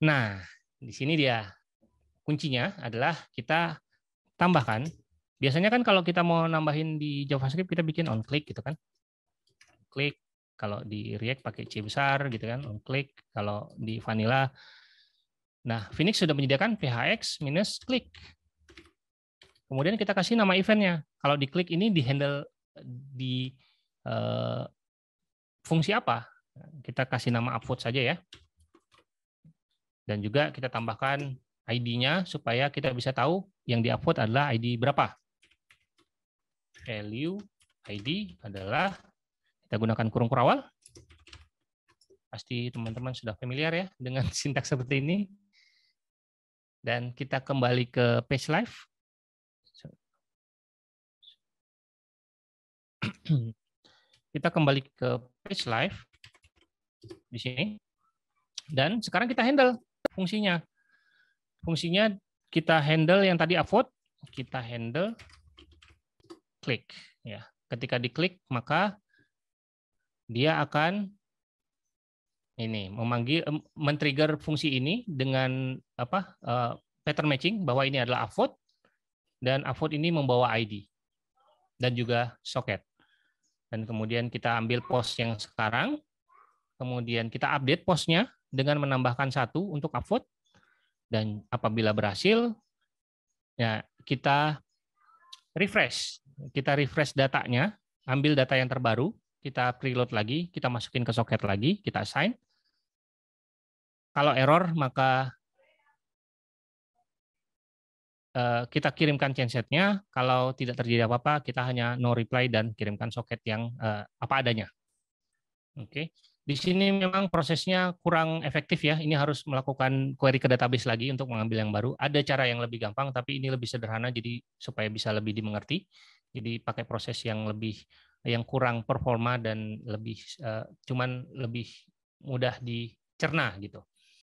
Nah, di sini dia kuncinya adalah kita tambahkan. Biasanya kan kalau kita mau nambahin di JavaScript kita bikin on click gitu kan. Klik kalau di React pakai C besar gitu kan, on click kalau di Vanilla. Nah, Phoenix sudah menyediakan PHX minus click. Kemudian kita kasih nama eventnya. Kalau di klik ini di handle di uh, fungsi apa? Kita kasih nama upvote saja ya. Dan juga kita tambahkan ID-nya supaya kita bisa tahu yang diupload adalah ID berapa. Value ID adalah kita gunakan kurung kurawal. Pasti teman-teman sudah familiar ya dengan sintaks seperti ini. Dan kita kembali ke page live. Kita kembali ke page live di sini. Dan sekarang kita handle fungsinya. Fungsinya kita handle yang tadi upvote, kita handle klik. Ya, ketika diklik maka dia akan ini memanggil men-trigger fungsi ini dengan apa uh, pattern matching bahwa ini adalah upvote dan upvote ini membawa ID dan juga socket. Dan kemudian kita ambil post yang sekarang, kemudian kita update postnya dengan menambahkan satu untuk upvote dan apabila berhasil ya kita refresh kita refresh datanya ambil data yang terbaru kita preload lagi kita masukin ke soket lagi kita assign kalau error maka eh, kita kirimkan chainsetnya Kalau tidak terjadi apa-apa, kita hanya no reply dan kirimkan soket yang eh, apa adanya. Oke, di sini memang prosesnya kurang efektif ya. Ini harus melakukan query ke database lagi untuk mengambil yang baru. Ada cara yang lebih gampang, tapi ini lebih sederhana jadi supaya bisa lebih dimengerti. Jadi pakai proses yang lebih yang kurang performa dan lebih uh, cuman lebih mudah dicerna gitu.